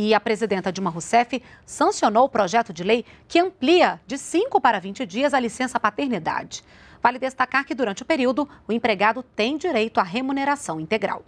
E a presidenta Dilma Rousseff sancionou o projeto de lei que amplia de 5 para 20 dias a licença paternidade. Vale destacar que, durante o período, o empregado tem direito à remuneração integral.